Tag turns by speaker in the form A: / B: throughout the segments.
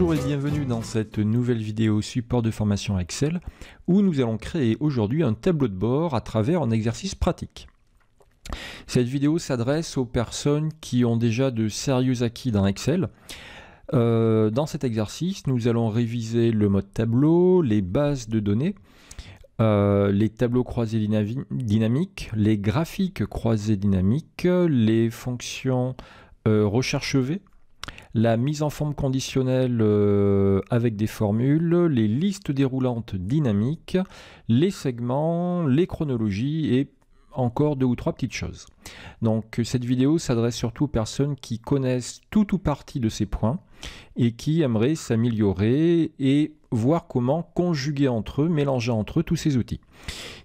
A: Bonjour et bienvenue dans cette nouvelle vidéo support de formation Excel où nous allons créer aujourd'hui un tableau de bord à travers un exercice pratique. Cette vidéo s'adresse aux personnes qui ont déjà de sérieux acquis dans Excel. Euh, dans cet exercice, nous allons réviser le mode tableau, les bases de données, euh, les tableaux croisés dynamiques, les graphiques croisés dynamiques, les fonctions euh, recherche V, la mise en forme conditionnelle euh, avec des formules, les listes déroulantes dynamiques, les segments, les chronologies et encore deux ou trois petites choses. Donc cette vidéo s'adresse surtout aux personnes qui connaissent tout ou partie de ces points et qui aimeraient s'améliorer et voir comment conjuguer entre eux, mélanger entre eux tous ces outils.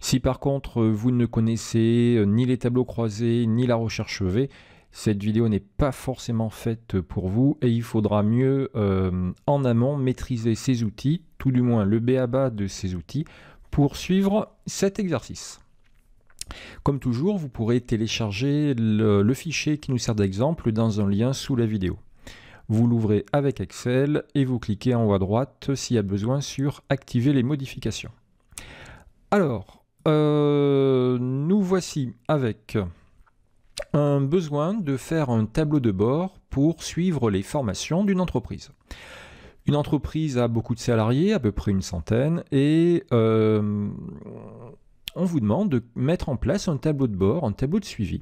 A: Si par contre euh, vous ne connaissez euh, ni les tableaux croisés ni la recherche V, cette vidéo n'est pas forcément faite pour vous et il faudra mieux euh, en amont maîtriser ces outils, tout du moins le BABA de ces outils, pour suivre cet exercice. Comme toujours, vous pourrez télécharger le, fichier qui nous sert d'exemple dans un lien sous la vidéo. Vous l'ouvrez avec Excel et vous cliquez en haut à droite s'il y a besoin sur Activer les modifications. Alors, euh, nous voici avec un besoin de faire un tableau de bord pour suivre les formations d'une entreprise. Une entreprise a beaucoup de salariés, à peu près une centaine, et euh, on vous demande de mettre en place un tableau de bord, un tableau de suivi,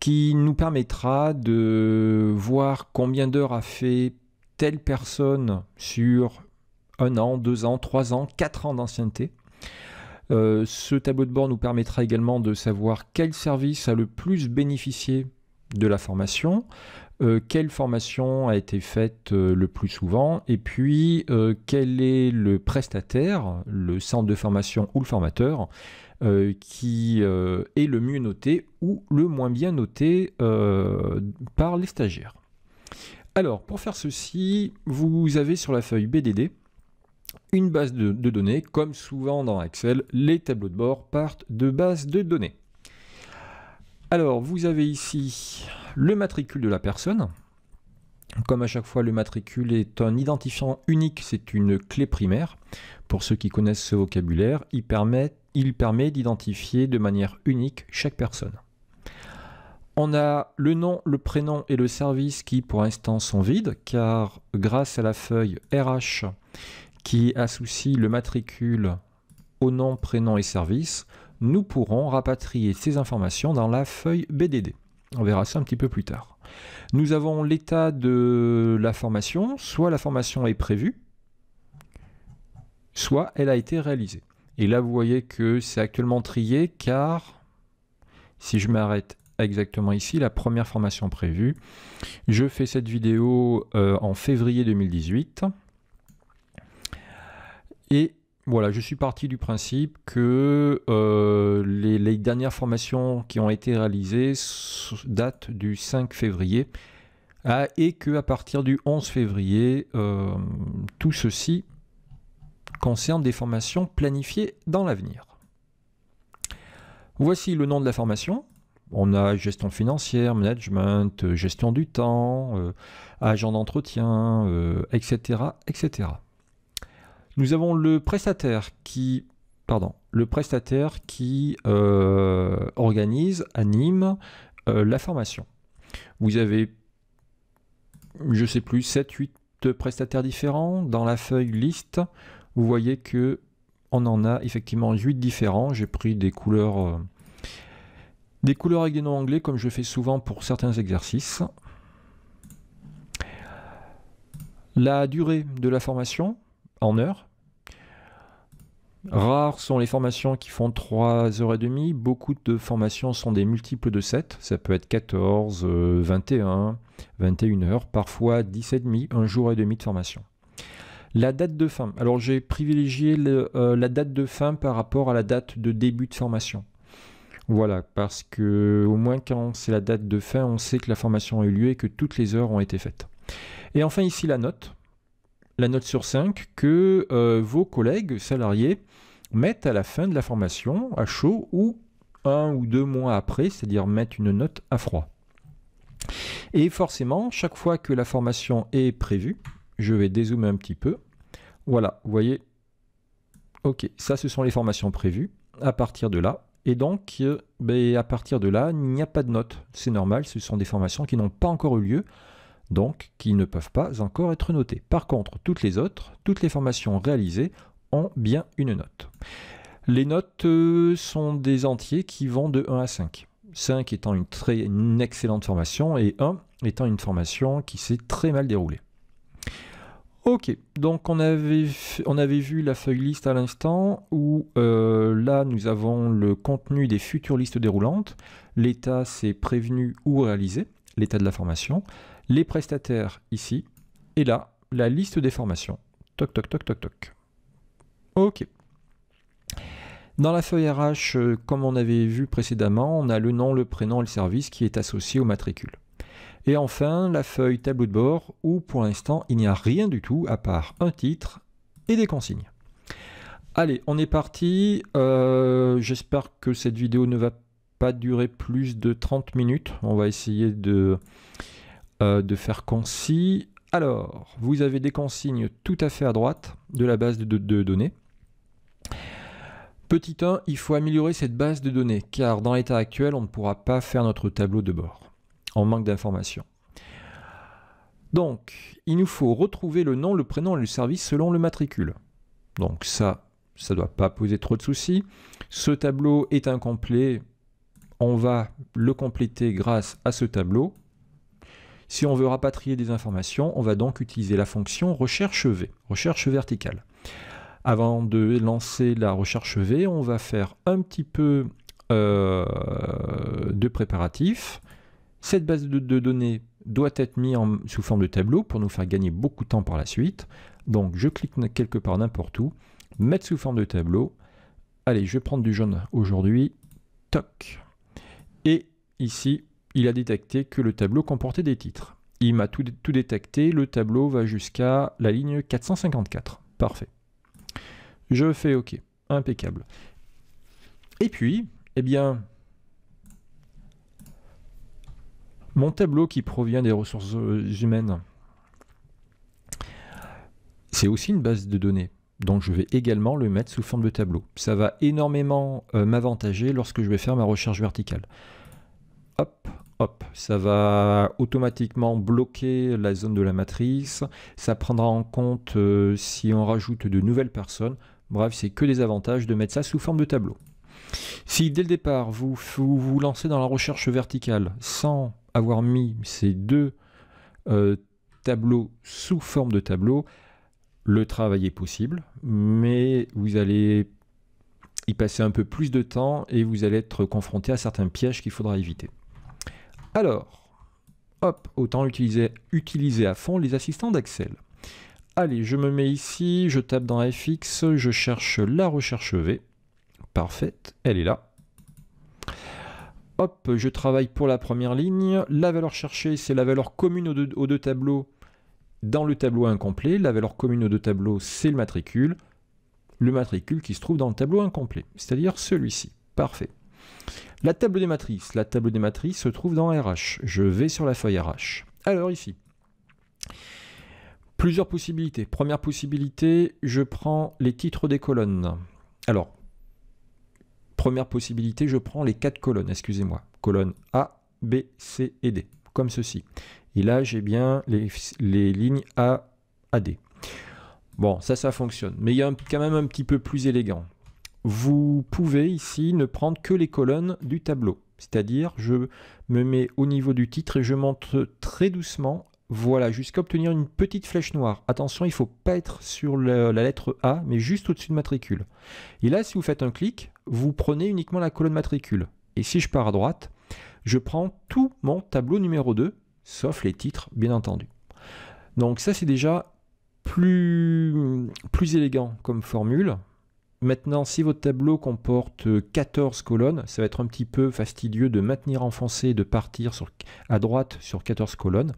A: qui nous permettra de voir combien d'heures a fait telle personne sur un an, deux ans, trois ans, quatre ans d'ancienneté. Euh, ce tableau de bord nous permettra également de savoir quel service a le plus bénéficié de la formation, euh, quelle formation a été faite euh, le plus souvent, et puis quel est le prestataire, le centre de formation ou le formateur qui est le mieux noté ou le moins bien noté par les stagiaires. Alors, pour faire ceci, vous avez sur la feuille BDD une base de, données, comme souvent dans Excel, les tableaux de bord partent de bases de données. Alors, vous avez ici le matricule de la personne. Comme à chaque fois, le matricule est un identifiant unique, c'est une clé primaire. Pour ceux qui connaissent ce vocabulaire, il il permet d'identifier de manière unique chaque personne. On a le nom, le prénom et le service qui pour l'instant sont vides, car grâce à la feuille RH, qui associe le matricule au nom, prénom et service, nous pourrons rapatrier ces informations dans la feuille BDD. On verra ça un petit peu plus tard. Nous avons l'état de la formation, soit la formation est prévue, soit elle a été réalisée. Et là, vous voyez que c'est actuellement trié car, si je m'arrête exactement ici, la première formation prévue, je fais cette vidéo euh, en février 2018. Et voilà, je suis parti du principe que euh, les, dernières formations qui ont été réalisées datent du 5 février ah, et que à partir du 11 février, euh, tout ceci concerne des formations planifiées dans l'avenir. Voici le nom de la formation. On a gestion financière, management, gestion du temps, euh, agent d'entretien, etc., etc. Nous avons le prestataire qui, pardon, le prestataire qui euh, organise, anime euh, la formation. Vous avez, je ne sais plus, 7, 8 prestataires différents. Dans la feuille liste, vous voyez que on en a effectivement 8 différents. J'ai pris des couleurs, euh, des couleurs avec des noms anglais comme je fais souvent pour certains exercices. La durée de la formation en heures, Rares sont les formations qui font 3h30. Beaucoup de formations sont des multiples de 7. Ça peut être 14, 21, 21 heures, parfois 10h30, un jour et demi de formation. La date de fin. Alors j'ai privilégié euh, la date de fin par rapport à la date de début de formation. Voilà, parce que au moins quand c'est la date de fin, on sait que la formation a eu lieu et que toutes les heures ont été faites. Et enfin ici la note la note sur 5 que euh, vos collègues salariés mettent à la fin de la formation, à chaud, ou un ou deux mois après, c'est-à-dire mettre une note à froid. Et forcément, chaque fois que la formation est prévue, je vais dézoomer un petit peu. Voilà, vous voyez, ok, ça ce sont les formations prévues à partir de là. Et donc, euh, ben, à partir de là, il n'y a pas de note, C'est normal, ce sont des formations qui n'ont pas encore eu lieu donc qui ne peuvent pas encore être notées. Par contre, toutes les autres, toutes les formations réalisées ont bien une note. Les notes euh, sont des entiers qui vont de 1 à 5. 5 étant une, très, excellente formation et 1 étant une formation qui s'est très mal déroulée. Ok, donc on avait, vu la feuille liste à l'instant où euh, là nous avons le contenu des futures listes déroulantes. L'état c'est prévenu ou réalisé, l'état de la formation les prestataires ici, et là, la liste des formations. Toc, toc, toc, toc, toc. OK. Dans la feuille RH, euh, comme on avait vu précédemment, on a le nom, le prénom et le service qui est associé au matricule. Et enfin, la feuille tableau de bord où pour l'instant il n'y a rien du tout à part un titre et des consignes. Allez, on est parti. Euh, j'espère que cette vidéo ne va pas durer plus de 30 minutes. On va essayer de, euh, de faire concis. Alors, vous avez des consignes tout à fait à droite de la base de, données. Petit 1, il faut améliorer cette base de données, car dans l'état actuel, on ne pourra pas faire notre tableau de bord. On manque d'informations. Donc, il nous faut retrouver le nom, le prénom et le service selon le matricule. Donc ça, ça ne doit pas poser trop de soucis. Ce tableau est incomplet. On va le compléter grâce à ce tableau. Si on veut rapatrier des informations, on va donc utiliser la fonction recherche V, recherche verticale. Avant de lancer la recherche V, on va faire un petit peu euh, de préparatif. Cette base de, données doit être mise sous forme de tableau pour nous faire gagner beaucoup de temps par la suite. Donc je clique quelque part n'importe où, mettre sous forme de tableau. Allez, je vais prendre du jaune aujourd'hui. Toc. Et ici, il a détecté que le tableau comportait des titres. Il m'a tout, détecté, le tableau va jusqu'à la ligne 454. Parfait. Je fais OK. Impeccable. Et puis, eh bien, mon tableau qui provient des ressources euh, humaines, c'est aussi une base de données. Donc je vais également le mettre sous forme de tableau. Ça va énormément euh, m'avantager lorsque je vais faire ma recherche verticale hop, ça va automatiquement bloquer la zone de la matrice, ça prendra en compte euh, si on rajoute de nouvelles personnes. Bref, c'est que des avantages de mettre ça sous forme de tableau. Si dès le départ, vous vous, lancez dans la recherche verticale sans avoir mis ces deux euh, tableaux sous forme de tableau, le travail est possible, mais vous allez y passer un peu plus de temps et vous allez être confronté à certains pièges qu'il faudra éviter. Alors, hop, autant utiliser, à fond les assistants d'Axel. Allez, je me mets ici, je tape dans FX, je cherche la recherche V. Parfait, elle est là. Hop, je travaille pour la première ligne. La valeur cherchée, c'est la valeur commune aux deux, aux deux, tableaux dans le tableau incomplet. La valeur commune aux deux tableaux, c'est le matricule. Le matricule qui se trouve dans le tableau incomplet, c'est-à-dire celui-ci. Parfait. La table des matrices. La table des matrices se trouve dans RH. Je vais sur la feuille RH. Alors ici, plusieurs possibilités. Première possibilité, je prends les titres des colonnes. Alors, première possibilité, je prends les quatre colonnes, excusez-moi. Colonnes A, B, C et D, comme ceci. Et là, j'ai bien les, lignes A à D. Bon, ça, ça fonctionne. Mais il y a quand même un petit peu plus élégant vous pouvez ici ne prendre que les colonnes du tableau. C'est-à-dire, je me mets au niveau du titre et je monte très doucement, voilà, jusqu'à obtenir une petite flèche noire. Attention, il ne faut pas être sur la, lettre A, mais juste au-dessus de matricule. Et là, si vous faites un clic, vous prenez uniquement la colonne matricule. Et si je pars à droite, je prends tout mon tableau numéro 2, sauf les titres, bien entendu. Donc ça, c'est déjà plus élégant comme formule. Maintenant, si votre tableau comporte 14 colonnes, ça va être un petit peu fastidieux de maintenir enfoncé et de partir à droite sur 14 colonnes.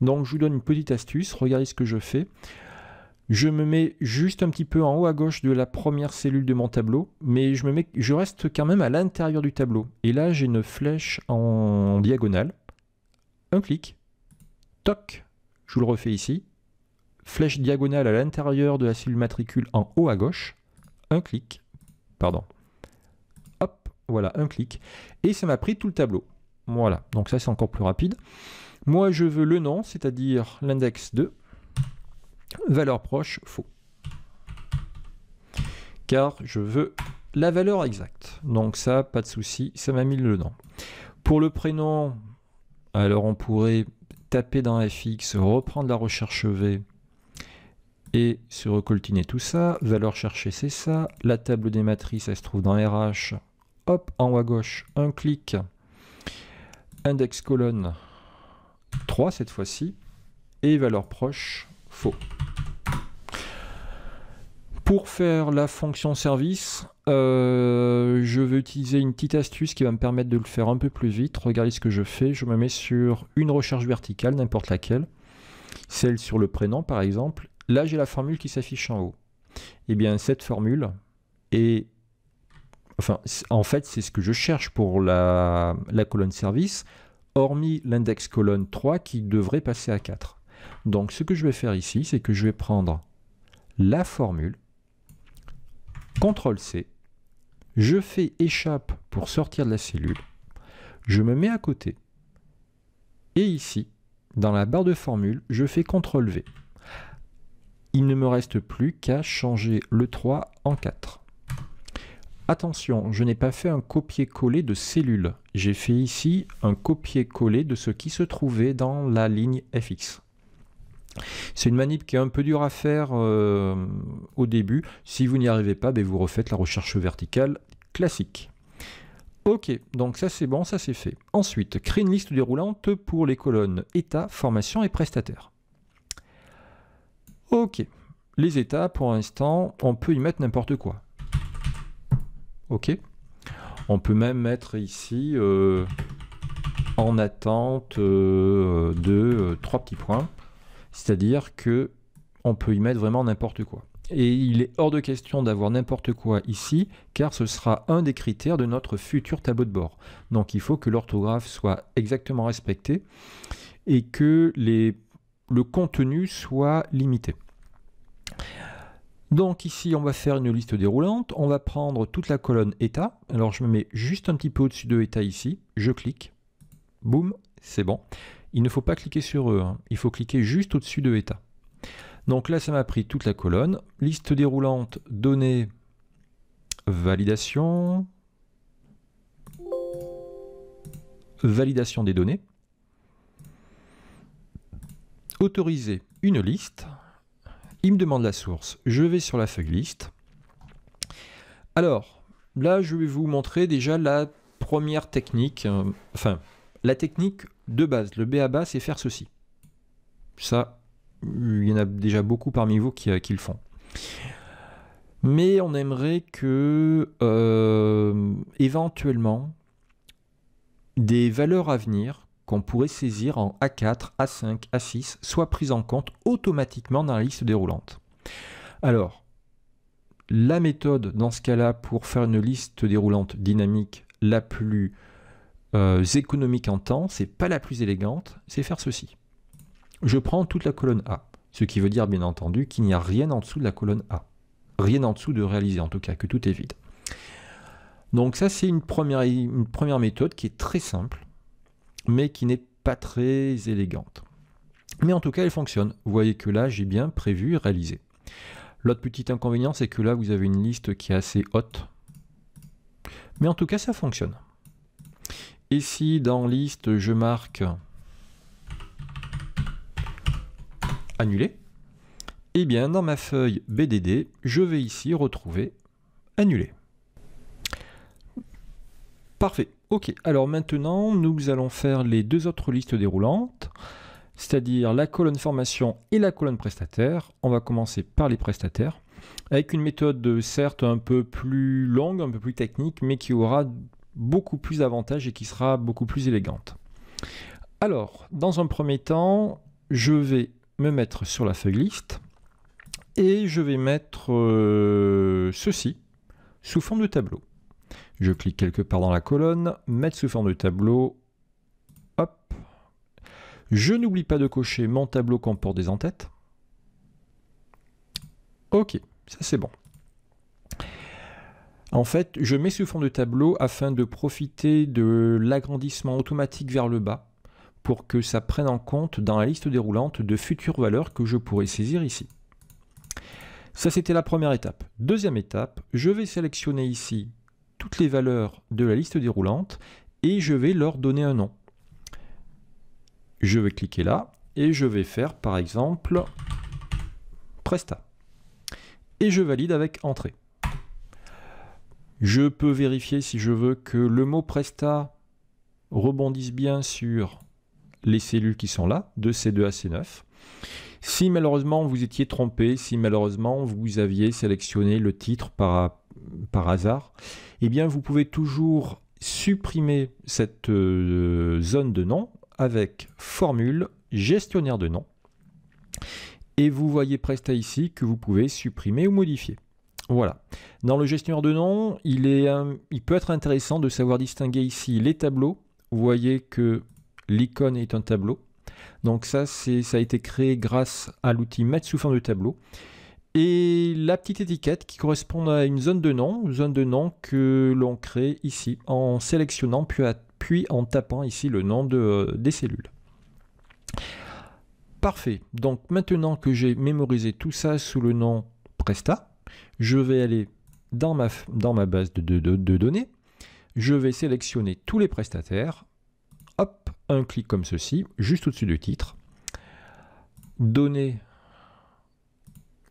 A: Donc je vous donne une petite astuce, regardez ce que je fais. Je me mets juste un petit peu en haut à gauche de la première cellule de mon tableau, mais je, je reste quand même à l'intérieur du tableau. Et là, j'ai une flèche en diagonale. Un clic, toc, je vous le refais ici. Flèche diagonale à l'intérieur de la cellule matricule en haut à gauche un clic, pardon. Hop, voilà, un clic. Et ça m'a pris tout le tableau. Voilà, donc ça c'est encore plus rapide. Moi je veux le nom, c'est-à-dire l'index 2, valeur proche, faux. Car je veux la valeur exacte. Donc ça, pas de souci, ça m'a mis le nom. Pour le prénom, alors on pourrait taper dans FX, reprendre la recherche V, et se recoltiner tout ça. Valeur cherchée, c'est ça. La table des matrices, elle se trouve dans RH. Hop, en haut à gauche, un clic. Index colonne 3 cette fois-ci. Et valeur proche, faux. Pour faire la fonction service, euh, je vais utiliser une petite astuce qui va me permettre de le faire un peu plus vite. Regardez ce que je fais. Je me mets sur une recherche verticale, n'importe laquelle. Celle sur le prénom, par exemple Là, j'ai la formule qui s'affiche en haut. Eh bien, cette formule est... Enfin, en fait, c'est ce que je cherche pour la, la colonne service, hormis l'index colonne 3 qui devrait passer à 4. Donc, ce que je vais faire ici, c'est que je vais prendre la formule, CTRL-C, je fais échappe pour sortir de la cellule, je me mets à côté, et ici, dans la barre de formule, je fais CTRL-V il ne me reste plus qu'à changer le 3 en 4. Attention, je n'ai pas fait un copier-coller de cellules. J'ai fait ici un copier-coller de ce qui se trouvait dans la ligne fx. C'est une manip qui est un peu dure à faire euh, au début. Si vous n'y arrivez pas, ben vous refaites la recherche verticale classique. Ok, donc ça c'est bon, ça c'est fait. Ensuite, crée une liste déroulante pour les colonnes état, formation et prestataire. Ok, les états, pour l'instant, on peut y mettre n'importe quoi. Ok. On peut même mettre ici euh, en attente euh, de euh, trois petits points. C'est-à-dire que on peut y mettre vraiment n'importe quoi. Et il est hors de question d'avoir n'importe quoi ici, car ce sera un des critères de notre futur tableau de bord. Donc il faut que l'orthographe soit exactement respectée et que les le contenu soit limité. Donc ici, on va faire une liste déroulante. On va prendre toute la colonne état. Alors je me mets juste un petit peu au-dessus de état ici. Je clique. Boum, c'est bon. Il ne faut pas cliquer sur eux. Hein. Il faut cliquer juste au-dessus de état. Donc là, ça m'a pris toute la colonne. Liste déroulante, données, validation, validation des données autoriser une liste. Il me demande la source. Je vais sur la feuille liste. Alors, là, je vais vous montrer déjà la première technique, euh, enfin, la technique de base. Le B à bas, c'est faire ceci. Ça, il y en a déjà beaucoup parmi vous qui, euh, le font. Mais on aimerait que, euh, éventuellement, des valeurs à venir qu'on pourrait saisir en A4, A5, A6 soit prise en compte automatiquement dans la liste déroulante. Alors, la méthode dans ce cas-là pour faire une liste déroulante dynamique la plus euh, économique en temps, c'est pas la plus élégante, c'est faire ceci. Je prends toute la colonne A, ce qui veut dire bien entendu qu'il n'y a rien en dessous de la colonne A. Rien en dessous de réaliser en tout cas, que tout est vide. Donc ça c'est une première, une première méthode qui est très simple, mais qui n'est pas très élégante. Mais en tout cas, elle fonctionne. Vous voyez que là, j'ai bien prévu et réalisé. L'autre petit inconvénient, c'est que là, vous avez une liste qui est assez haute. Mais en tout cas, ça fonctionne. Et si dans liste, je marque annuler, et eh bien, dans ma feuille BDD, je vais ici retrouver annuler. Parfait. Ok, alors maintenant, nous allons faire les deux autres listes déroulantes, c'est-à-dire la colonne formation et la colonne prestataire. On va commencer par les prestataires, avec une méthode euh, certes un peu plus longue, un peu plus technique, mais qui aura beaucoup plus d'avantages et qui sera beaucoup plus élégante. Alors, dans un premier temps, je vais me mettre sur la feuille liste et je vais mettre euh, ceci sous forme de tableau. Je clique quelque part dans la colonne, mettre sous forme de tableau. Hop. Je n'oublie pas de cocher mon tableau comporte des entêtes. Ok, ça c'est bon. En fait, je mets sous forme de tableau afin de profiter de l'agrandissement automatique vers le bas pour que ça prenne en compte dans la liste déroulante de futures valeurs que je pourrais saisir ici. Ça, c'était la première étape. Deuxième étape, je vais sélectionner ici les valeurs de la liste déroulante et je vais leur donner un nom. Je vais cliquer là et je vais faire par exemple Presta. Et je valide avec Entrée. Je peux vérifier si je veux que le mot Presta rebondisse bien sur les cellules qui sont là, de C2 à C9. Si malheureusement vous étiez trompé, si malheureusement vous aviez sélectionné le titre par, par hasard, eh bien vous pouvez toujours supprimer cette euh, zone de nom avec formule gestionnaire de nom. Et vous voyez Presta ici que vous pouvez supprimer ou modifier. Voilà. Dans le gestionnaire de nom, il, est, il peut être intéressant de savoir distinguer ici les tableaux. Vous voyez que l'icône est un tableau. Donc ça, ça a été créé grâce à l'outil mettre sous forme de tableau et la petite étiquette qui correspond à une zone de nom, une zone de nom que l'on crée ici en sélectionnant puis, en tapant ici le nom euh, des cellules. Parfait, donc maintenant que j'ai mémorisé tout ça sous le nom Presta, je vais aller dans ma, dans ma base de, de données, je vais sélectionner tous les prestataires, hop, un clic comme ceci, juste au-dessus du titre, données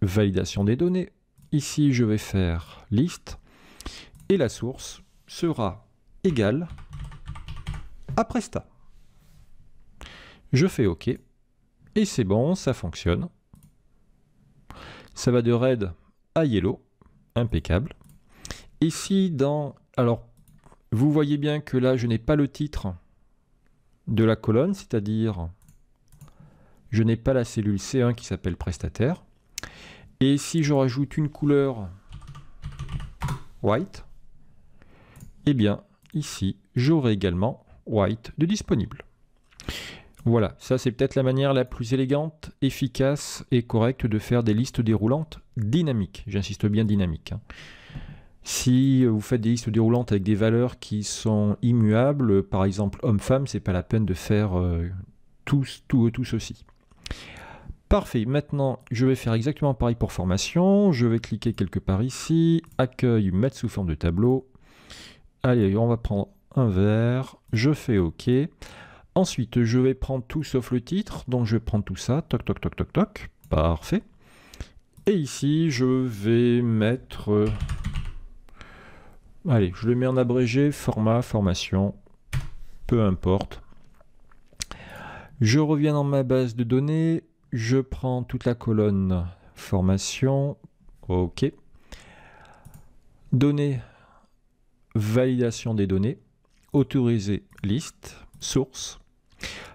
A: validation des données. Ici, je vais faire liste et la source sera égale à Presta. Je fais OK et c'est bon, ça fonctionne. Ça va de red à yellow, impeccable. Ici, dans... Alors, vous voyez bien que là, je n'ai pas le titre de la colonne, c'est-à-dire je n'ai pas la cellule C1 qui s'appelle prestataire. Et si je rajoute une couleur white, eh bien ici j'aurai également white de disponible. Voilà, ça c'est peut-être la manière la plus élégante, efficace et correcte de faire des listes déroulantes dynamiques. J'insiste bien dynamique. Hein. Si vous faites des listes déroulantes avec des valeurs qui sont immuables, par exemple homme-femme, c'est pas la peine de faire euh, tout, tout, tout ceci. Parfait, maintenant je vais faire exactement pareil pour formation, je vais cliquer quelque part ici, accueil, mettre sous forme de tableau. Allez, on va prendre un verre, je fais OK. Ensuite, je vais prendre tout sauf le titre, donc je vais prendre tout ça, toc toc toc toc toc, parfait. Et ici, je vais mettre... Euh, allez, je le mets en abrégé, format, formation, peu importe. Je reviens dans ma base de données, je prends toute la colonne formation. OK. Données, validation des données, autoriser liste, source.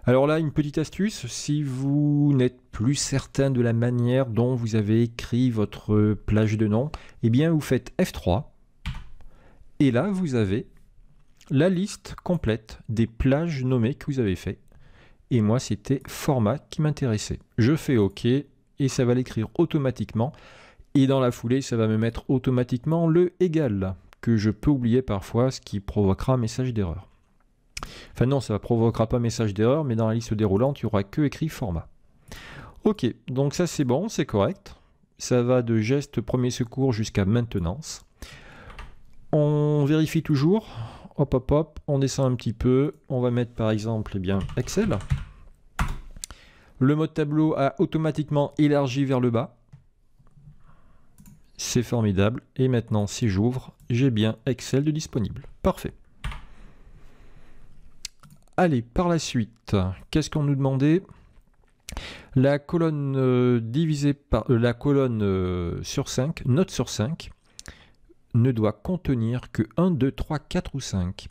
A: Alors là, une petite astuce, si vous n'êtes plus certain de la manière dont vous avez écrit votre plage de nom, eh bien vous faites F3 et là vous avez la liste complète des plages nommées que vous avez faites. Et moi, c'était format qui m'intéressait. Je fais OK et ça va l'écrire automatiquement. Et dans la foulée, ça va me mettre automatiquement le égal que je peux oublier parfois, ce qui provoquera un message d'erreur. Enfin non, ça ne provoquera pas message d'erreur, mais dans la liste déroulante, il n'y aura que écrit format. Ok, donc ça c'est bon, c'est correct. Ça va de geste premier secours jusqu'à maintenance. On vérifie toujours hop hop hop, on descend un petit peu, on va mettre par exemple eh bien, Excel. Le mode tableau a automatiquement élargi vers le bas. C'est formidable. Et maintenant, si j'ouvre, j'ai bien Excel de disponible. Parfait. Allez, par la suite, qu'est-ce qu'on nous demandait La colonne euh, divisée par euh, la colonne euh, sur 5, note sur 5, ne doit contenir que 1, 2, 3, 4 ou 5.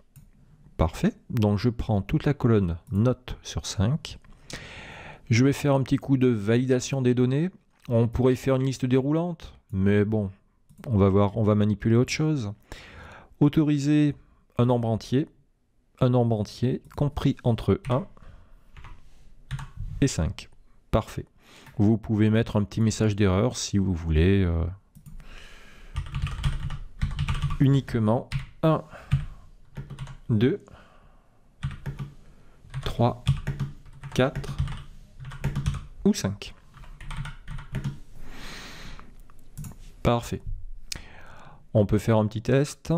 A: Parfait. Donc je prends toute la colonne note sur 5. Je vais faire un petit coup de validation des données. On pourrait faire une liste déroulante, mais bon, on va voir, on va manipuler autre chose. Autoriser un nombre entier, un nombre entier compris entre 1 et 5. Parfait. Vous pouvez mettre un petit message d'erreur si vous voulez. Euh, uniquement 1, 2, 3, 4 ou 5. Parfait. On peut faire un petit test.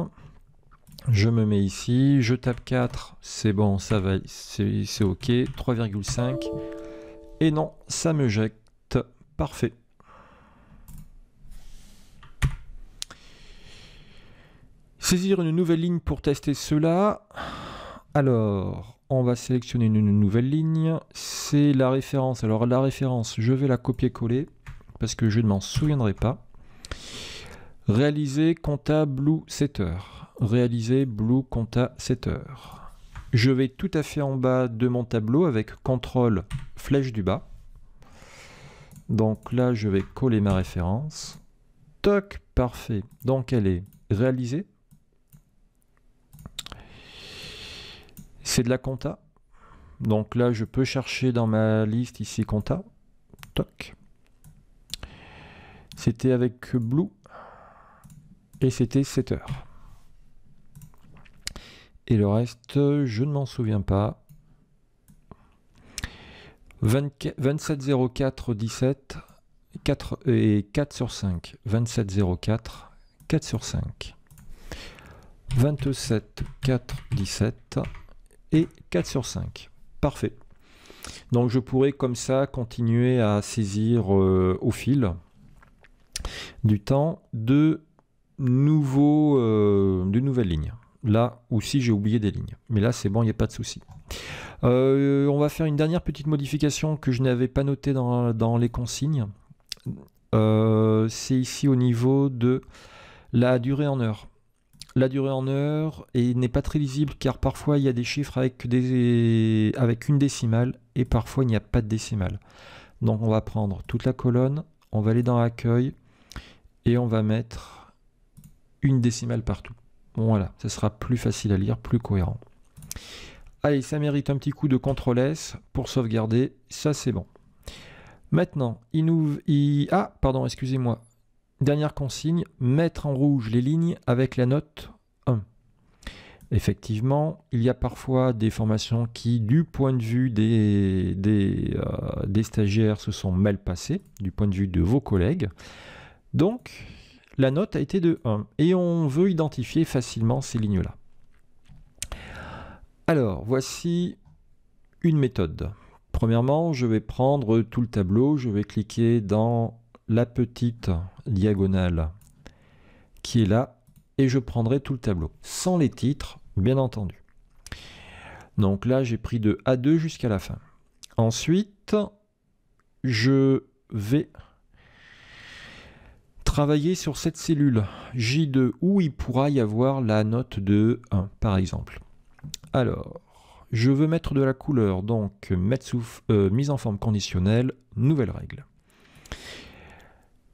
A: Je me mets ici, je tape 4, c'est bon, ça va, c'est ok. 3,5. Et non, ça me jette. Parfait. Saisir une nouvelle ligne pour tester cela. Alors, on va sélectionner une nouvelle ligne. C'est la référence. Alors, la référence, je vais la copier-coller parce que je ne m'en souviendrai pas. Réaliser compta Blue heures Réaliser Blue compta heures Je vais tout à fait en bas de mon tableau avec CTRL flèche du bas. Donc là, je vais coller ma référence. Toc, parfait. Donc elle est réalisée. C'est de la compta. Donc là, je peux chercher dans ma liste ici compta. Toc. C'était avec Blue. Et c'était 7 heures. Et le reste, je ne m'en souviens pas. 270417 4 et 4 sur 5. 2704 4 sur 5. 27 4 17 et 4 sur 5. Parfait. Donc je pourrais comme ça continuer à saisir euh, au fil du temps de, nouveaux, euh, de nouvelles lignes. Là aussi j'ai oublié des lignes. Mais là c'est bon, il n'y a pas de souci. Euh, on va faire une dernière petite modification que je n'avais pas notée dans, dans les consignes. c'est ici au niveau de la durée en heures la durée en heures et n'est pas très lisible car parfois il y a des chiffres avec, des, avec une décimale et parfois il n'y a pas de décimale. Donc on va prendre toute la colonne, on va aller dans accueil et on va mettre une décimale partout. voilà, ce sera plus facile à lire, plus cohérent. Allez, ça mérite un petit coup de CTRL S pour sauvegarder, ça c'est bon. Maintenant, il nous... Il... Ah, pardon, excusez-moi, Dernière consigne, mettre en rouge les lignes avec la note 1. Effectivement, il y a parfois des formations qui, du point de vue euh, des, stagiaires, se sont mal passées, du point de vue de vos collègues. Donc, la note a été de 1 et on veut identifier facilement ces lignes-là. Alors, voici une méthode. Premièrement, je vais prendre tout le tableau, je vais cliquer dans la petite diagonale qui est là et je prendrai tout le tableau, sans les titres, bien entendu. Donc là, j'ai pris de A2 jusqu'à la fin. Ensuite, je vais travailler sur cette cellule J2 où il pourra y avoir la note de 1 par exemple. Alors, je veux mettre de la couleur, donc mettre euh, mise en forme conditionnelle, nouvelle règle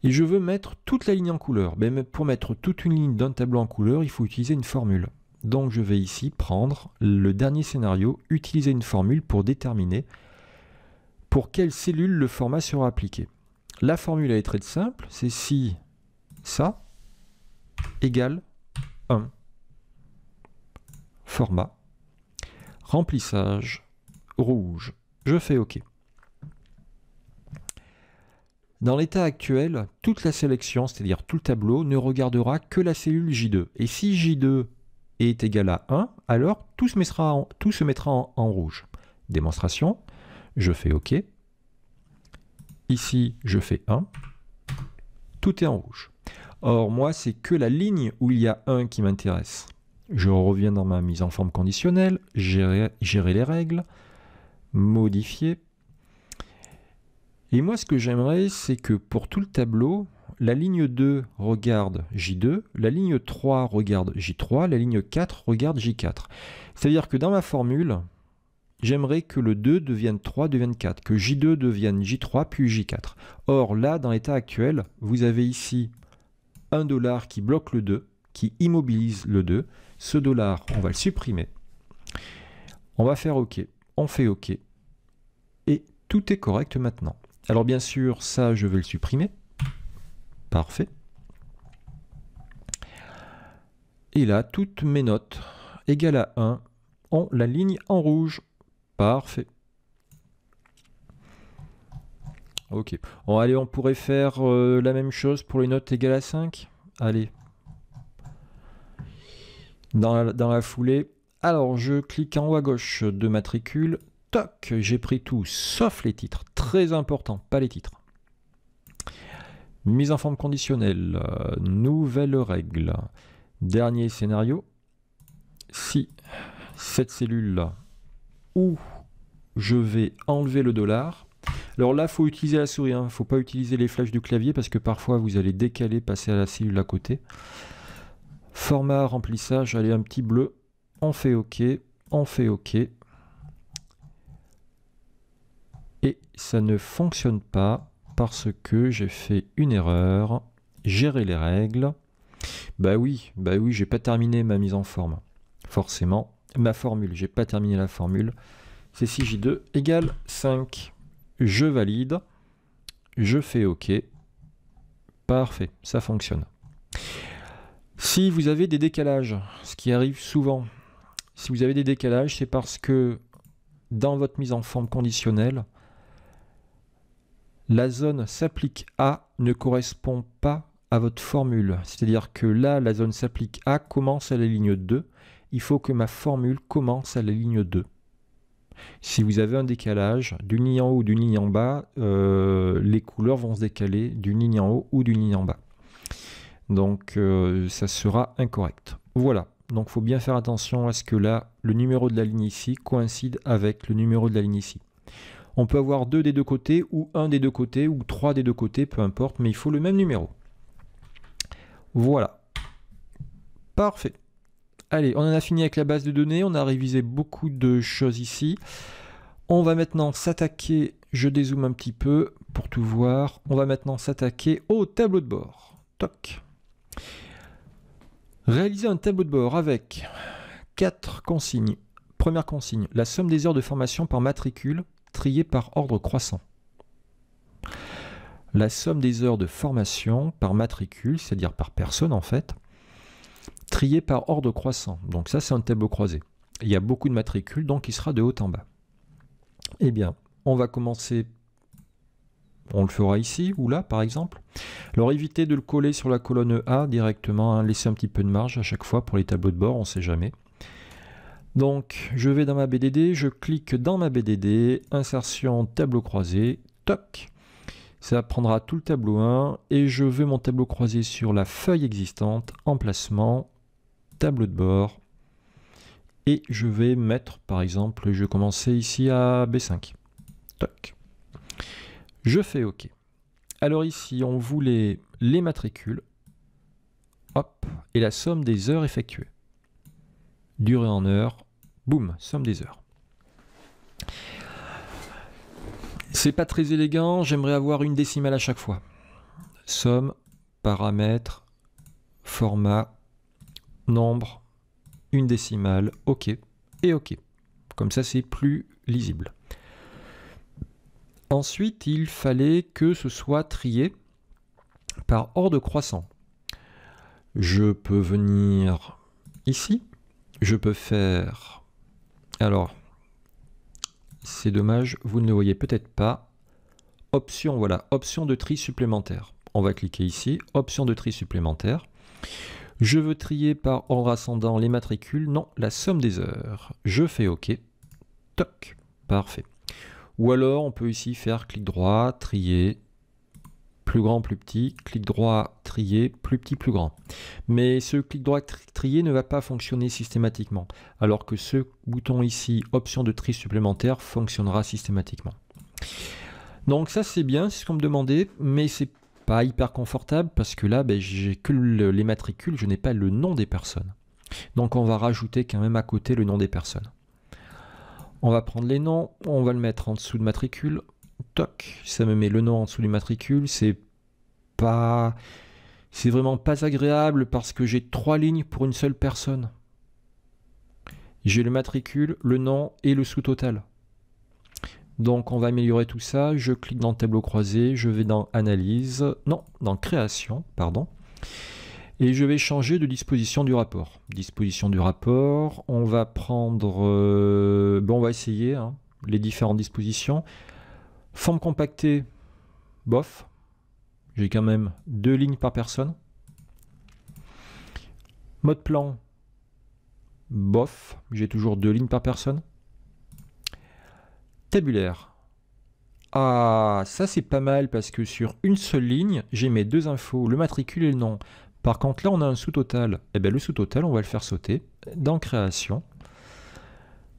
A: et je veux mettre toute la ligne en couleur. Ben, mais pour mettre toute une ligne d'un tableau en couleur, il faut utiliser une formule. Donc je vais ici prendre le dernier scénario, utiliser une formule pour déterminer pour quelle cellule le format sera appliqué. La formule est très simple, c'est si ça égale 1. Format. Remplissage rouge. Je fais OK. Dans l'état actuel, toute la sélection, c'est-à-dire tout le tableau, ne regardera que la cellule J2. Et si J2 est égal à 1, alors tout se mettra en, rouge. Démonstration, je fais OK. Ici, je fais 1. Tout est en rouge. Or, moi, c'est que la ligne où il y a 1 qui m'intéresse. Je reviens dans ma mise en forme conditionnelle, gérer les règles, modifier, et moi, ce que j'aimerais, c'est que pour tout le tableau, la ligne 2 regarde J2, la ligne 3 regarde J3, la ligne 4 regarde J4. C'est-à-dire que dans ma formule, j'aimerais que le 2 devienne 3, devienne 4, que J2 devienne J3, puis J4. Or là, dans l'état actuel, vous avez ici un dollar qui bloque le 2, qui immobilise le 2. Ce dollar, on va le supprimer. On va faire OK. On fait OK. Et tout est correct maintenant. Alors bien sûr, ça, je vais le supprimer. Parfait. Et là, toutes mes notes égales à 1 ont la ligne en rouge. Parfait. Ok. Bon, allez, on pourrait faire euh, la même chose pour les notes égales à 5. Allez. Dans dans la foulée. Alors, je clique en haut à gauche de matricule, toc, j'ai pris tout, sauf les titres. Très important, pas les titres. Mise en forme conditionnelle, euh, nouvelle règle, dernier scénario. Si cette cellule-là, où je vais enlever le dollar, alors là, faut utiliser la souris, hein. faut pas utiliser les flèches du clavier parce que parfois vous allez décaler, passer à la cellule à côté. Format remplissage, allez un petit bleu, on fait OK, on fait OK, ça ne fonctionne pas parce que j'ai fait une erreur, gérer les règles. Bah oui, bah oui, j'ai pas terminé ma mise en forme. Forcément, ma formule, j'ai pas terminé la formule. C'est 6J2 égale 5. Je valide, je fais OK. Parfait, ça fonctionne. Si vous avez des décalages, ce qui arrive souvent, si vous avez des décalages, c'est parce que dans votre mise en forme conditionnelle, la zone s'applique à ne correspond pas à votre formule. C'est-à-dire que là, la zone s'applique à commence à la ligne 2. Il faut que ma formule commence à la ligne 2. Si vous avez un décalage d'une ligne en haut ou d'une ligne en bas, euh, les couleurs vont se décaler d'une ligne en haut ou d'une ligne en bas. Donc euh, ça sera incorrect. Voilà, donc il faut bien faire attention à ce que là, le numéro de la ligne ici coïncide avec le numéro de la ligne ici. On peut avoir deux des deux côtés ou un des deux côtés ou trois des deux côtés, peu importe, mais il faut le même numéro. Voilà. Parfait. Allez, on en a fini avec la base de données, on a révisé beaucoup de choses ici. On va maintenant s'attaquer, je dézoome un petit peu pour tout voir, on va maintenant s'attaquer au tableau de bord. Toc. Réaliser un tableau de bord avec quatre consignes. Première consigne, la somme des heures de formation par matricule trier par ordre croissant. La somme des heures de formation par matricule, c'est-à-dire par personne en fait, triée par ordre croissant. Donc ça c'est un tableau croisé. Il y a beaucoup de matricules, donc il sera de haut en bas. Eh bien, on va commencer on le fera ici ou là par exemple. Alors évitez de le coller sur la colonne A directement, hein, laissez un petit peu de marge à chaque fois pour les tableaux de bord, on ne sait jamais. Donc je vais dans ma BDD, je clique dans ma BDD, insertion tableau croisé, toc. Ça prendra tout le tableau 1 et je veux mon tableau croisé sur la feuille existante, emplacement, tableau de bord. Et je vais mettre par exemple, je vais commencer ici à B5. Toc. Je fais OK. Alors ici, on voulait les matricules hop, et la somme des heures effectuées durée en heures, boum, somme des heures. C'est pas très élégant, j'aimerais avoir une décimale à chaque fois. Somme, paramètres, format, nombre, une décimale, OK et OK. Comme ça, c'est plus lisible. Ensuite, il fallait que ce soit trié par ordre croissant. Je peux venir ici je peux faire... Alors, c'est dommage, vous ne le voyez peut-être pas. Option, voilà, option de tri supplémentaire. On va cliquer ici, option de tri supplémentaire. Je veux trier par ordre ascendant les matricules, non, la somme des heures. Je fais OK. Toc, parfait. Ou alors on peut ici faire clic droit, trier, plus grand, plus petit, clic droit, trier, plus petit, plus grand. Mais ce clic droit trier ne va pas fonctionner systématiquement, alors que ce bouton ici, option de tri supplémentaire, fonctionnera systématiquement. Donc ça c'est bien, c'est ce qu'on me demandait, mais c'est pas hyper confortable parce que là, ben, j'ai que les matricules, je n'ai pas le nom des personnes. Donc on va rajouter quand même à côté le nom des personnes. On va prendre les noms, on va le mettre en dessous de matricule, Toc, ça me met le nom en dessous du matricule. C'est pas. C'est vraiment pas agréable parce que j'ai trois lignes pour une seule personne. J'ai le matricule, le nom et le sous-total. Donc on va améliorer tout ça. Je clique dans tableau croisé, je vais dans Analyse, non, dans Création, pardon. Et je vais changer de disposition du rapport. Disposition du rapport, on va prendre... Euh, bon, on va essayer hein, les différentes dispositions. Forme compactée, bof. J'ai quand même deux lignes par personne. Mode plan, bof. J'ai toujours deux lignes par personne. Tabulaire. Ah, ça c'est pas mal parce que sur une seule ligne, j'ai mes deux infos, le matricule et le nom. Par contre, là, on a un sous-total. et eh bien, le sous-total, on va le faire sauter dans Création.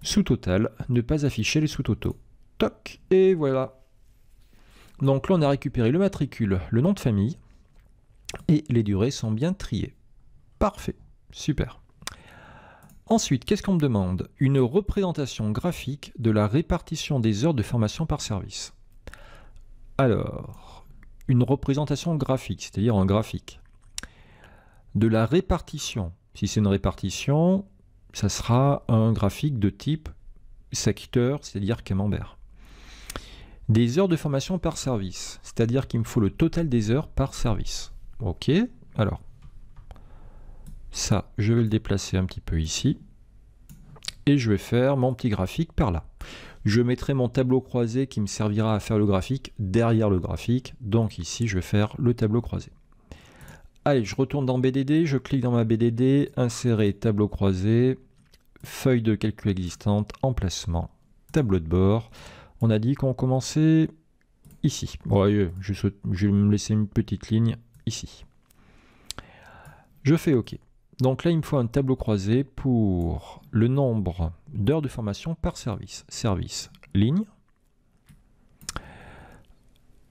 A: Sous-total, ne pas afficher les sous-totaux. Toc, et voilà. Donc là, on a récupéré le matricule, le nom de famille, et les durées sont bien triées. Parfait, super. Ensuite, qu'est-ce qu'on me demande Une représentation graphique de la répartition des heures de formation par service. Alors, une représentation graphique, c'est-à-dire un graphique. De la répartition. Si c'est une répartition, ça sera un graphique de type secteur, c'est-à-dire camembert des heures de formation par service, c'est-à-dire qu'il me faut le total des heures par service. Ok, alors ça, je vais le déplacer un petit peu ici et je vais faire mon petit graphique par là. Je mettrai mon tableau croisé qui me servira à faire le graphique derrière le graphique, donc ici je vais faire le tableau croisé. Allez, je retourne dans BDD, je clique dans ma BDD, insérer tableau croisé, feuille de calcul existante, emplacement, tableau de bord on a dit qu'on commençait ici. je, je vais me laisser une petite ligne ici. Je fais OK. Donc là, il me faut un tableau croisé pour le nombre d'heures de formation par service. Service, ligne,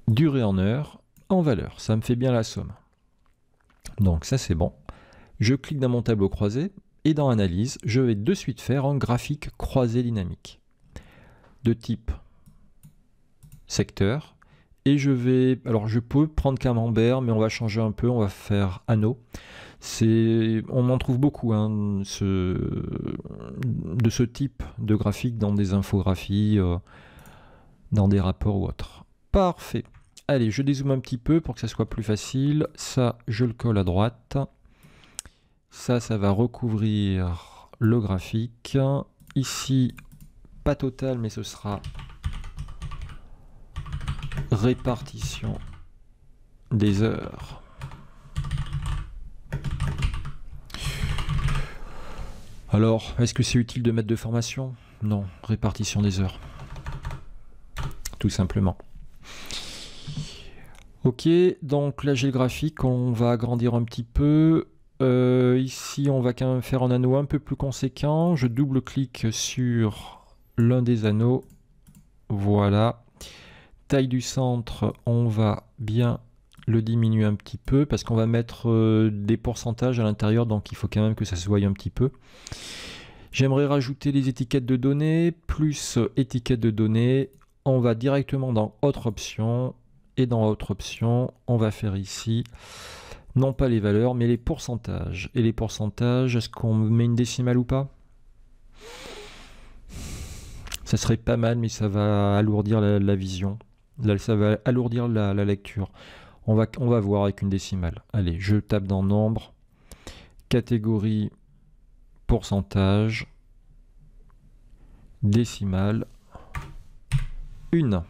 A: durée en heures, en valeur. Ça me fait bien la somme. Donc ça, c'est bon. Je clique dans mon tableau croisé et dans Analyse, je vais de suite faire un graphique croisé dynamique de type secteur. Et je vais, alors je peux prendre camembert, mais on va changer un peu, on va faire anneau. C'est, on en trouve beaucoup hein, ce, de ce type de graphique dans des infographies, euh, dans des rapports ou autres. Parfait. Allez, je dézoome un petit peu pour que ça soit plus facile. Ça, je le colle à droite. Ça, ça va recouvrir le graphique. Ici, pas total, mais ce sera répartition des heures. Alors, est-ce que c'est utile de mettre de formation Non, répartition des heures. Tout simplement. Ok, donc là j'ai le graphique, on va agrandir un petit peu. Euh, ici, on va quand même faire un anneau un peu plus conséquent. Je double-clique sur l'un des anneaux. Voilà taille du centre, on va bien le diminuer un petit peu parce qu'on va mettre euh, des pourcentages à l'intérieur, donc il faut quand même que ça se voie un petit peu. J'aimerais rajouter les étiquettes de données, plus euh, étiquettes de données, on va directement dans autre option, et dans autre option, on va faire ici, non pas les valeurs, mais les pourcentages. Et les pourcentages, est-ce qu'on met une décimale ou pas Ça serait pas mal, mais ça va alourdir la vision. Là, ça va alourdir la, lecture. On va, on va voir avec une décimale. Allez, je tape dans nombre, catégorie, pourcentage, décimale, une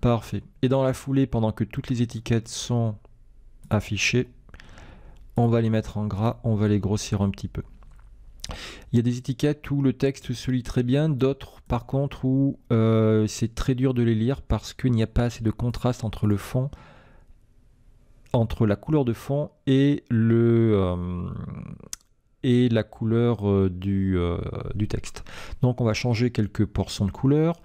A: Parfait. Et dans la foulée, pendant que toutes les étiquettes sont affichées, on va les mettre en gras, on va les grossir un petit peu. Il y a des étiquettes où le texte se lit très bien, d'autres par contre où euh, c'est très dur de les lire parce qu'il n'y a pas assez de contraste entre le fond, entre la couleur de fond et, le, euh, et la couleur euh, du, du, texte. Donc on va changer quelques portions de couleur.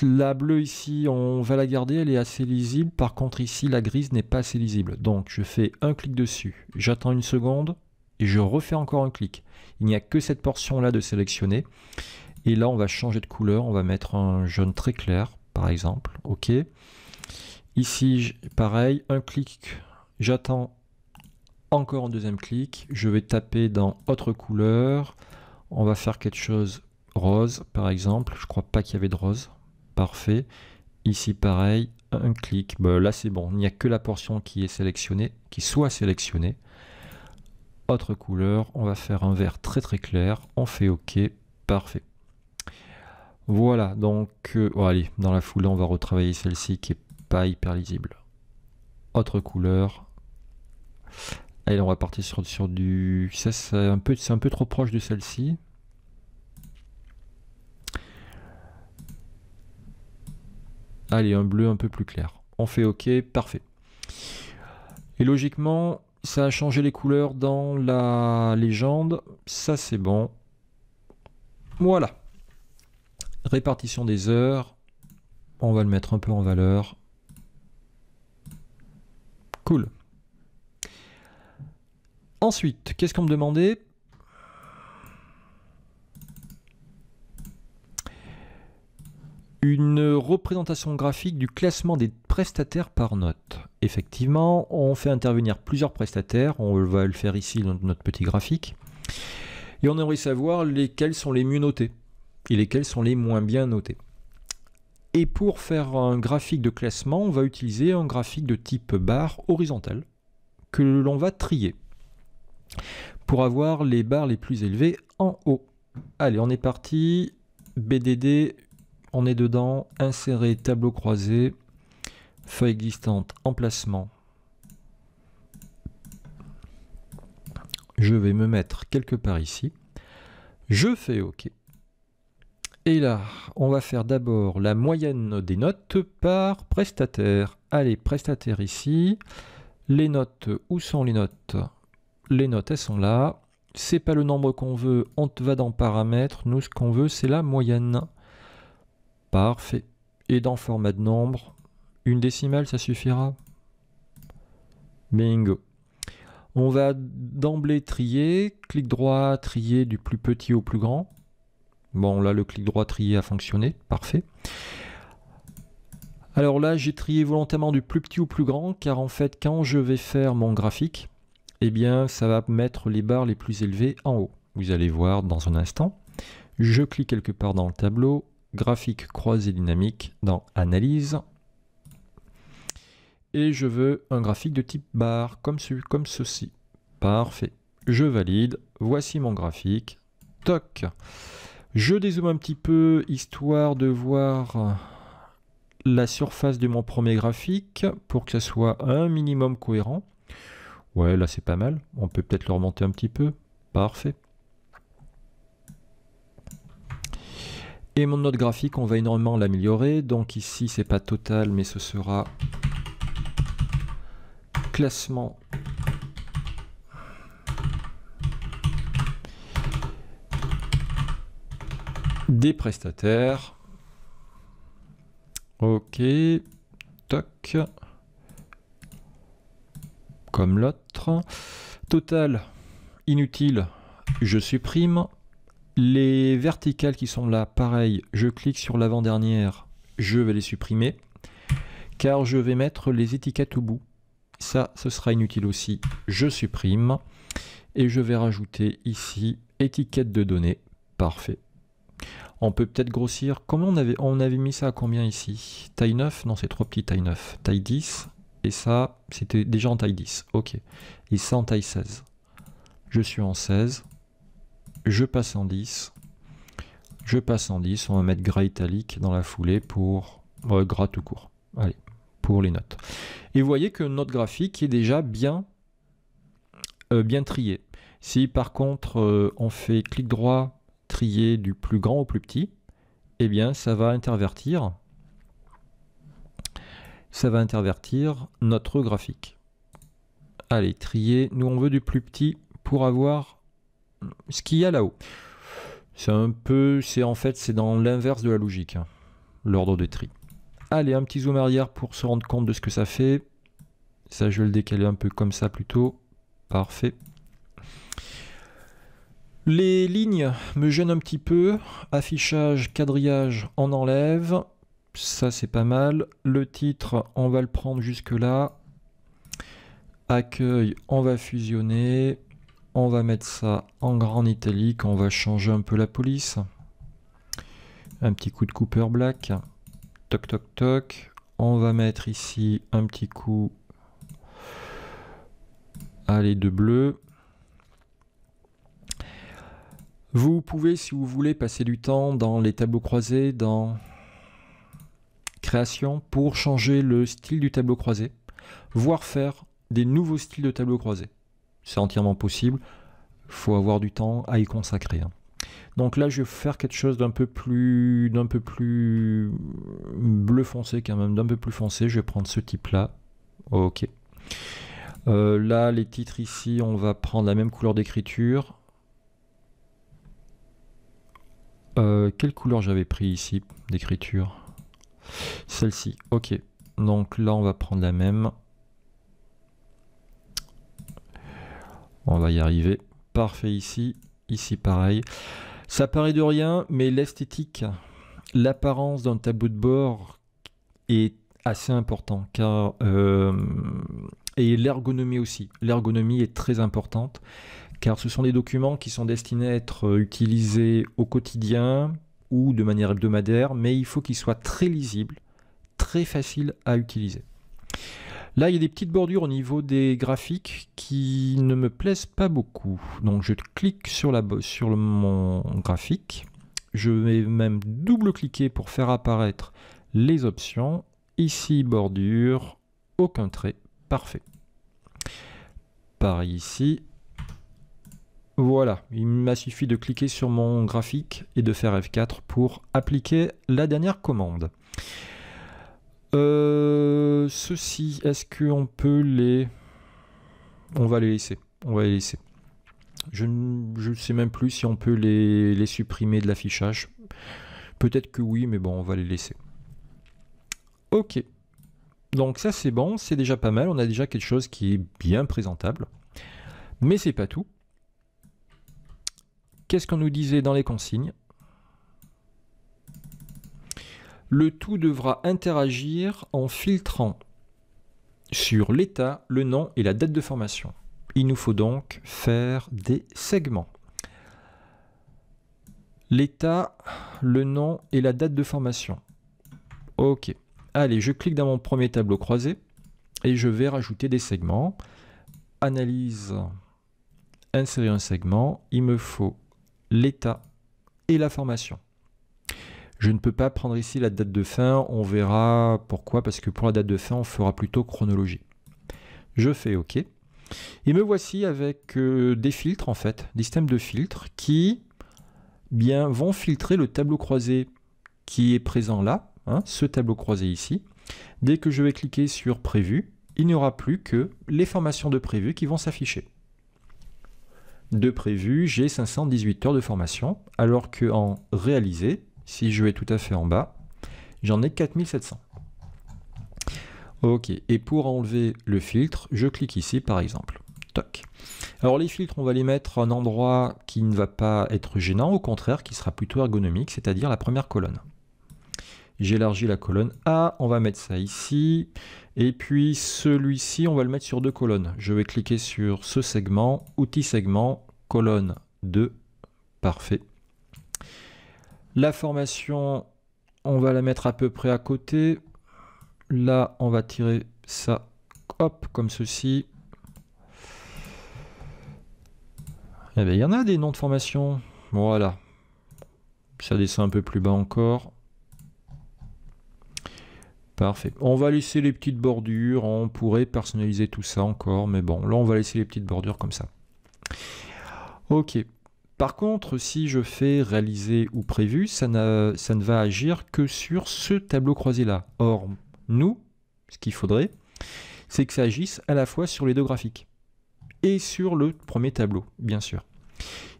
A: La bleue ici, on va la garder, elle est assez lisible. Par contre ici, la grise n'est pas assez lisible. Donc je fais un clic dessus, j'attends une seconde et je refais encore un clic. Il n'y a que cette portion-là de sélectionner. Et là, on va changer de couleur. On va mettre un jaune très clair, par exemple. OK. Ici, pareil, un clic. J'attends encore un deuxième clic. Je vais taper dans autre couleur. On va faire quelque chose rose, par exemple. Je crois pas qu'il y avait de rose. Parfait. Ici, pareil, un clic. Bah, là, c'est bon. Il n'y a que la portion qui est sélectionnée, qui soit sélectionnée autre couleur, on va faire un vert très très clair, on fait OK, parfait. Voilà, donc, euh, oh, allez, dans la foulée, on va retravailler celle-ci qui est pas hyper lisible. Autre couleur. Allez, on va partir sur, du... Ça, c'est un, peu, un peu trop proche de celle-ci. Allez, un bleu un peu plus clair. On fait OK, parfait. Et logiquement, ça a changé les couleurs dans la légende. Ça, c'est bon. Voilà. Répartition des heures. On va le mettre un peu en valeur. Cool. Ensuite, qu'est-ce qu'on me demandait Une représentation graphique du classement des prestataires par note effectivement, on fait intervenir plusieurs prestataires, on va le faire ici dans notre petit graphique, et on aimerait savoir lesquels sont les mieux notés et lesquels sont les moins bien notés. Et pour faire un graphique de classement, on va utiliser un graphique de type barre horizontale que l'on va trier pour avoir les barres les plus élevées en haut. Allez, on est parti. BDD, on est dedans. Insérer tableau croisé feuille existante, emplacement. Je vais me mettre quelque part ici. Je fais OK. Et là, on va faire d'abord la moyenne des notes par prestataire. Allez, prestataire ici. Les notes, où sont les notes Les notes, elles sont là. C'est pas le nombre qu'on veut, on va dans paramètres. Nous, ce qu'on veut, c'est la moyenne. Parfait. Et dans format de nombre, une décimale, ça suffira. Bingo. On va d'emblée trier, clic droit, trier du plus petit au plus grand. Bon, là, le clic droit trier a fonctionné, parfait. Alors là, j'ai trié volontairement du plus petit au plus grand, car en fait, quand je vais faire mon graphique, eh bien, ça va mettre les barres les plus élevées en haut. Vous allez voir dans un instant. Je clique quelque part dans le tableau, graphique croisé dynamique, dans Analyse, et je veux un graphique de type barre, comme, celui comme ceci. Parfait. Je valide. Voici mon graphique. Toc. Je dézoome un petit peu, histoire de voir la surface de mon premier graphique, pour que ça soit un minimum cohérent. Ouais, là c'est pas mal. On peut peut-être le remonter un petit peu. Parfait. Et mon autre graphique, on va énormément l'améliorer. Donc ici, c'est pas total, mais ce sera classement des prestataires. Ok, toc, comme l'autre. Total, inutile, je supprime. Les verticales qui sont là, pareil, je clique sur l'avant-dernière, je vais les supprimer, car je vais mettre les étiquettes au bout. Ça, ce sera inutile aussi. Je supprime. Et je vais rajouter ici étiquette de données. Parfait. On peut peut-être grossir. Comment on avait, on avait mis ça à combien ici Taille 9 Non, c'est trop petit, taille 9. Taille 10. Et ça, c'était déjà en taille 10. Ok. Et ça en taille 16. Je suis en 16. Je passe en 10. Je passe en 10. On va mettre gras italique dans la foulée pour euh, gras tout court. Allez les notes. Et vous voyez que notre graphique est déjà bien, euh, bien trié. Si par contre euh, on fait clic droit, trier du plus grand au plus petit, eh bien ça va intervertir, ça va intervertir notre graphique. Allez, trier, nous on veut du plus petit pour avoir ce qu'il y a là-haut. C'est un peu, c'est en fait, c'est dans l'inverse de la logique, hein, l'ordre de tri. Allez, un petit zoom arrière pour se rendre compte de ce que ça fait. Ça, je vais le décaler un peu comme ça plutôt. Parfait. Les lignes me gênent un petit peu. Affichage, quadrillage, on enlève. Ça, c'est pas mal. Le titre, on va le prendre jusque-là. Accueil, on va fusionner. On va mettre ça en grand italique. On va changer un peu la police. Un petit coup de Cooper Black. Toc, toc, toc. On va mettre ici un petit coup. Allez, de bleu. Vous pouvez, si vous voulez, passer du temps dans les tableaux croisés, dans création, pour changer le style du tableau croisé, voire faire des nouveaux styles de tableaux croisés. C'est entièrement possible. Il faut avoir du temps à y consacrer. Hein. Donc là, je vais faire quelque chose d'un peu plus, d'un peu plus bleu foncé quand même, d'un peu plus foncé. Je vais prendre ce type-là. Ok. Euh, là, les titres ici, on va prendre la même couleur d'écriture. Euh, quelle couleur j'avais pris ici d'écriture Celle-ci. Ok. Donc là, on va prendre la même. On va y arriver. Parfait ici. Ici, pareil. Ça paraît de rien, mais l'esthétique, l'apparence d'un tableau de bord est assez important, car euh, et l'ergonomie aussi. L'ergonomie est très importante, car ce sont des documents qui sont destinés à être utilisés au quotidien ou de manière hebdomadaire, mais il faut qu'ils soient très lisibles, très faciles à utiliser. Là, il y a des petites bordures au niveau des graphiques qui ne me plaisent pas beaucoup. Donc je clique sur, mon graphique. Je vais même double-cliquer pour faire apparaître les options. Ici, bordure, aucun trait, parfait. Par ici, voilà, il m'a suffi de cliquer sur mon graphique et de faire F4 pour appliquer la dernière commande. Euh, ceci, est-ce qu'on peut les... On va les laisser. On va les laisser. Je ne sais même plus si on peut les, les supprimer de l'affichage. Peut-être que oui, mais bon, on va les laisser. Ok. Donc ça c'est bon, c'est déjà pas mal, on a déjà quelque chose qui est bien présentable. Mais c'est pas tout. Qu'est-ce qu'on nous disait dans les consignes le tout devra interagir en filtrant sur l'état, le nom et la date de formation. Il nous faut donc faire des segments. L'état, le nom et la date de formation. Ok. Allez, je clique dans mon premier tableau croisé et je vais rajouter des segments. Analyse, insérer un segment. Il me faut l'état et la formation. Je ne peux pas prendre ici la date de fin, on verra pourquoi, parce que pour la date de fin, on fera plutôt chronologie. Je fais OK. Et me voici avec euh, des filtres en fait, des systèmes de filtres qui bien, vont filtrer le tableau croisé qui est présent là, hein, ce tableau croisé ici. Dès que je vais cliquer sur prévu, il n'y aura plus que les formations de prévu qui vont s'afficher. De prévu, j'ai 518 heures de formation, alors que qu'en réalisé, si je vais tout à fait en bas, j'en ai 4700. Ok, et pour enlever le filtre, je clique ici par exemple. Toc. Alors les filtres, on va les mettre à un endroit qui ne va pas être gênant, au contraire, qui sera plutôt ergonomique, c'est-à-dire la première colonne. J'élargis la colonne A, ah, on va mettre ça ici, et puis celui-ci, on va le mettre sur deux colonnes. Je vais cliquer sur ce segment, outil segment, colonne 2, parfait. La formation, on va la mettre à peu près à côté. Là, on va tirer ça, hop, comme ceci. Eh ben, il y en a des noms de formation. Voilà. Ça descend un peu plus bas encore. Parfait. On va laisser les petites bordures. On pourrait personnaliser tout ça encore. Mais bon, là, on va laisser les petites bordures comme ça. Ok. Par contre, si je fais réaliser ou prévu, ça, ne va agir que sur ce tableau croisé-là. Or, nous, ce qu'il faudrait, c'est que ça agisse à la fois sur les deux graphiques et sur le premier tableau, bien sûr.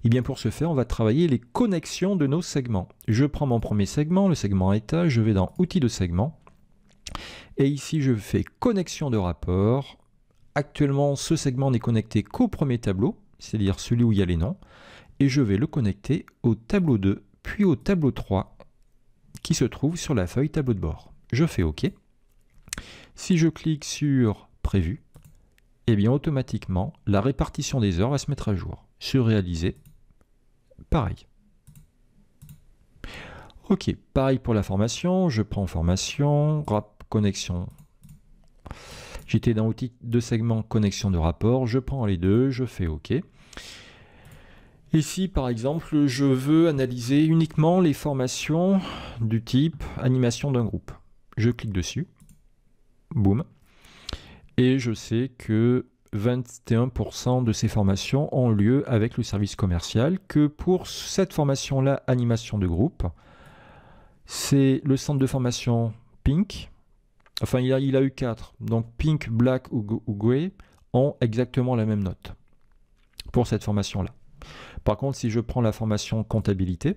A: Et bien pour ce faire, on va travailler les connexions de nos segments. Je prends mon premier segment, le segment état, je vais dans outils de segment. Et ici, je fais connexion de rapport. Actuellement, ce segment n'est connecté qu'au premier tableau, c'est-à-dire celui où il y a les noms et je vais le connecter au tableau 2 puis au tableau 3 qui se trouve sur la feuille tableau de bord. Je fais OK. Si je clique sur Prévu, et eh bien automatiquement la répartition des heures va se mettre à jour. Se réaliser, pareil. Ok, pareil pour la formation, je prends formation, connexion. J'étais dans outil de segment connexion de rapport, je prends les deux, je fais OK. Ici, par exemple je veux analyser uniquement les formations du type animation d'un groupe, je clique dessus, boum, et je sais que 21% de ces formations ont lieu avec le service commercial, que pour cette formation-là, animation de groupe, c'est le centre de formation Pink, enfin il a, eu 4, donc Pink, Black ou, ou Grey ont exactement la même note pour cette formation-là. Par contre, si je prends la formation comptabilité,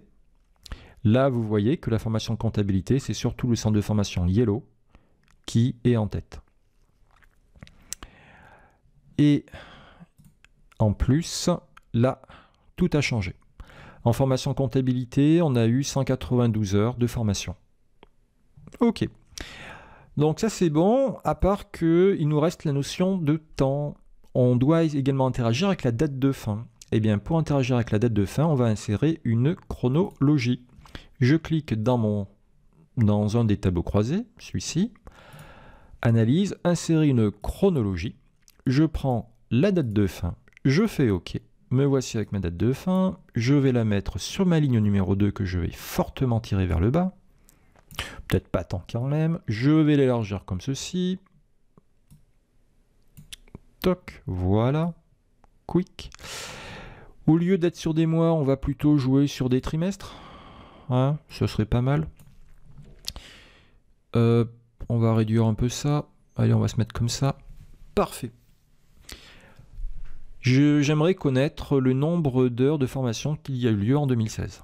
A: là, vous voyez que la formation comptabilité, c'est surtout le centre de formation Yellow qui est en tête. Et en plus, là, tout a changé. En formation comptabilité, on a eu 192 heures de formation. Ok. Donc ça c'est bon, à part qu'il nous reste la notion de temps. On doit également interagir avec la date de fin. Eh bien, pour interagir avec la date de fin, on va insérer une chronologie. Je clique dans, mon, dans un des tableaux croisés, celui-ci, analyse, insérer une chronologie. Je prends la date de fin, je fais OK. Me voici avec ma date de fin. Je vais la mettre sur ma ligne numéro 2 que je vais fortement tirer vers le bas. Peut-être pas tant quand même. Je vais l'élargir comme ceci. Toc, voilà. Quick. Au lieu d'être sur des mois, on va plutôt jouer sur des trimestres. Hein, ce serait pas mal. Euh, on va réduire un peu ça. Allez, on va se mettre comme ça. Parfait. J'aimerais connaître le nombre d'heures de formation qu'il y a eu lieu en 2016.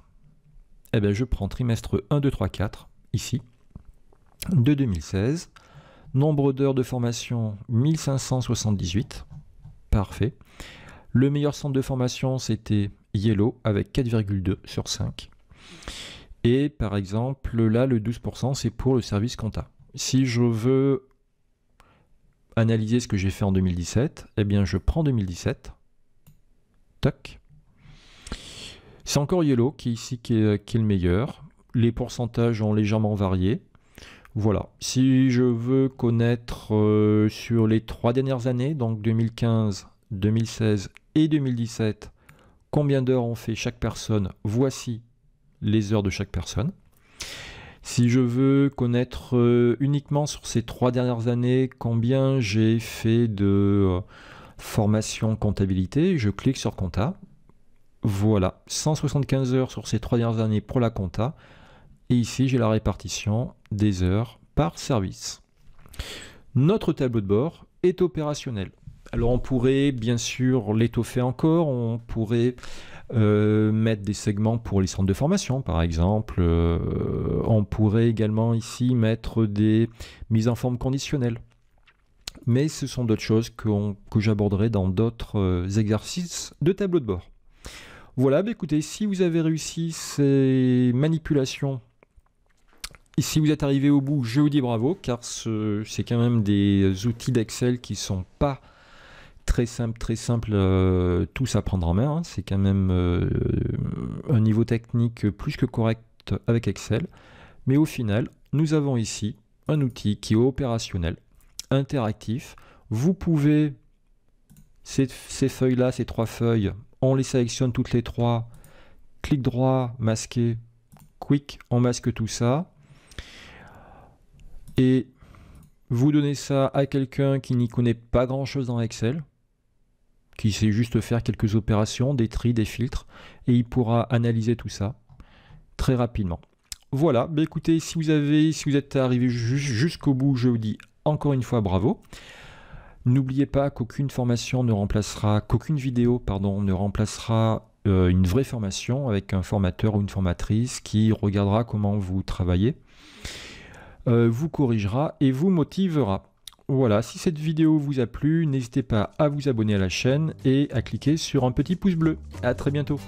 A: Eh ben, je prends trimestre 1, 2, 3, 4, ici, de 2016. Nombre d'heures de formation, 1578. Parfait. Le meilleur centre de formation, c'était Yellow avec 4,2 sur 5. Et par exemple, là, le 12%, c'est pour le service compta. Si je veux analyser ce que j'ai fait en 2017, eh bien, je prends 2017. toc C'est encore Yellow qui est ici euh, qui est, le meilleur. Les pourcentages ont légèrement varié. Voilà. Si je veux connaître euh, sur les trois dernières années, donc 2015, 2016 et 2017, combien d'heures ont fait chaque personne Voici les heures de chaque personne. Si je veux connaître euh, uniquement sur ces trois dernières années combien j'ai fait de euh, formation comptabilité, je clique sur compta. Voilà, 175 heures sur ces trois dernières années pour la compta. Et ici, j'ai la répartition des heures par service. Notre tableau de bord est opérationnel. Alors on pourrait bien sûr l'étoffer encore, on pourrait euh, mettre des segments pour les centres de formation par exemple, euh, on pourrait également ici mettre des mises en forme conditionnelles. Mais ce sont d'autres choses que, j'aborderai dans d'autres euh, exercices de tableau de bord. Voilà, bah, écoutez, si vous avez réussi ces manipulations si vous êtes arrivé au bout, je vous dis bravo, car c'est quand même des outils d'Excel qui ne sont pas très simple, très simple, tout euh, tous à prendre en main. Hein. C'est quand même euh, un niveau technique plus que correct avec Excel. Mais au final, nous avons ici un outil qui est opérationnel, interactif. Vous pouvez, ces, feuilles-là, ces trois feuilles, on les sélectionne toutes les trois. Clic droit, masquer, quick, on masque tout ça. Et vous donnez ça à quelqu'un qui n'y connaît pas grand-chose dans Excel, qui sait juste faire quelques opérations, des tris, des filtres, et il pourra analyser tout ça très rapidement. Voilà, bah écoutez, si vous avez, si vous êtes arrivé jusqu'au bout, je vous dis encore une fois bravo. N'oubliez pas qu'aucune formation ne remplacera, qu'aucune vidéo, pardon, ne remplacera euh, une vraie formation avec un formateur ou une formatrice qui regardera comment vous travaillez, euh, vous corrigera et vous motivera. Voilà, si cette vidéo vous a plu, n'hésitez pas à vous abonner à la chaîne et à cliquer sur un petit pouce bleu. A très bientôt